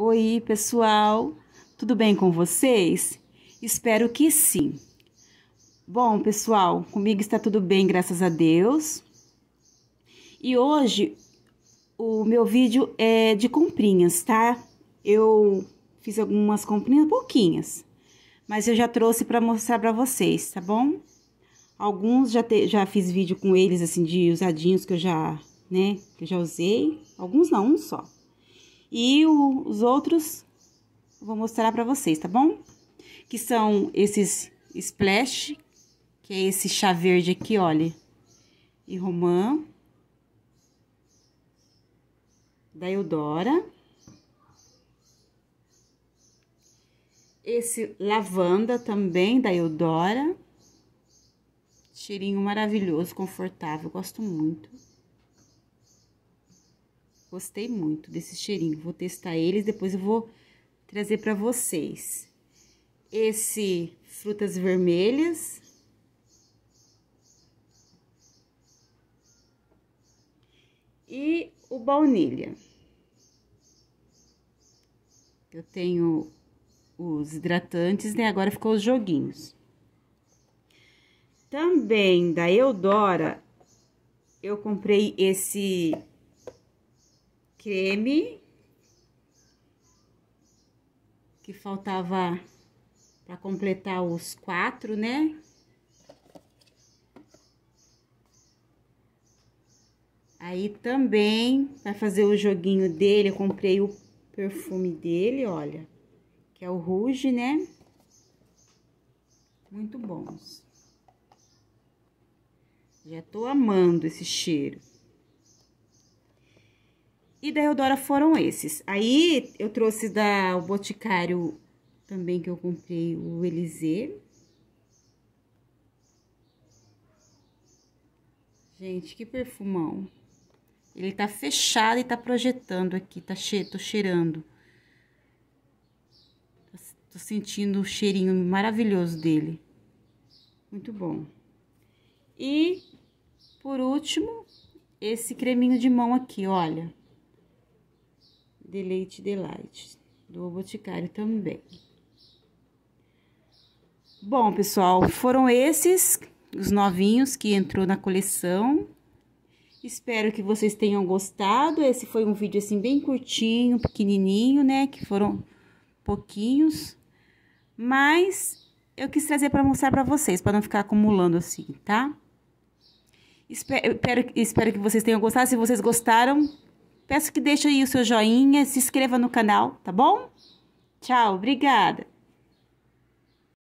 Oi, pessoal. Tudo bem com vocês? Espero que sim. Bom, pessoal, comigo está tudo bem, graças a Deus. E hoje o meu vídeo é de comprinhas, tá? Eu fiz algumas comprinhas pouquinhas, mas eu já trouxe para mostrar para vocês, tá bom? Alguns já te, já fiz vídeo com eles assim de usadinhos que eu já, né, que eu já usei. Alguns não, um só. E os outros vou mostrar para vocês, tá bom? Que são esses splash, que é esse chá verde aqui, olha. E romã. Da Eudora. Esse lavanda também, da Eudora. Cheirinho maravilhoso, confortável, gosto muito. Gostei muito desse cheirinho. Vou testar eles, depois eu vou trazer para vocês. Esse frutas vermelhas. E o baunilha. Eu tenho os hidratantes, né? Agora ficou os joguinhos. Também da Eudora, eu comprei esse creme que faltava para completar os quatro, né? Aí também, para fazer o joguinho dele, eu comprei o perfume dele, olha. Que é o Rouge, né? Muito bons. Já tô amando esse cheiro e da Eudora foram esses. Aí eu trouxe da o Boticário também que eu comprei o Elisê. Gente, que perfumão. Ele tá fechado e tá projetando aqui, tá che tô cheirando. Tá tô sentindo o cheirinho maravilhoso dele. Muito bom. E, por último, esse creminho de mão aqui, olha de leite de light, do Boticário também. Bom, pessoal, foram esses os novinhos que entrou na coleção. Espero que vocês tenham gostado. Esse foi um vídeo assim bem curtinho, pequenininho, né, que foram pouquinhos, mas eu quis trazer para mostrar para vocês, para não ficar acumulando assim, tá? Espero, espero, espero que vocês tenham gostado. Se vocês gostaram, Peço que deixe aí o seu joinha, se inscreva no canal, tá bom? Tchau, obrigada!